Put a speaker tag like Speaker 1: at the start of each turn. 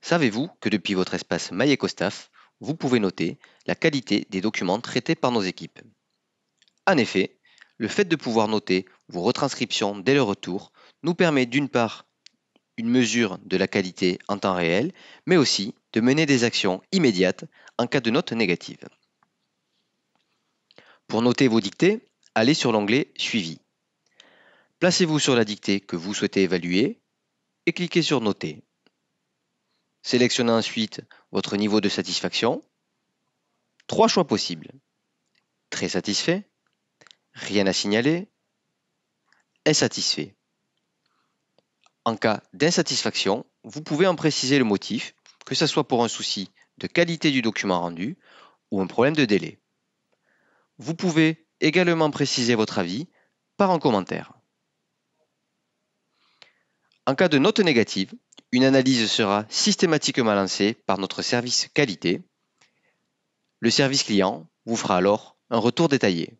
Speaker 1: Savez-vous que depuis votre espace MyEcoStaff, vous pouvez noter la qualité des documents traités par nos équipes En effet, le fait de pouvoir noter vos retranscriptions dès le retour nous permet d'une part une mesure de la qualité en temps réel, mais aussi de mener des actions immédiates en cas de note négative. Pour noter vos dictées, allez sur l'onglet Suivi. Placez-vous sur la dictée que vous souhaitez évaluer et cliquez sur Noter. Sélectionnez ensuite votre niveau de satisfaction. Trois choix possibles. Très satisfait, rien à signaler, Insatisfait. En cas d'insatisfaction, vous pouvez en préciser le motif, que ce soit pour un souci de qualité du document rendu ou un problème de délai. Vous pouvez également préciser votre avis par un commentaire. En cas de note négative, une analyse sera systématiquement lancée par notre service qualité. Le service client vous fera alors un retour détaillé.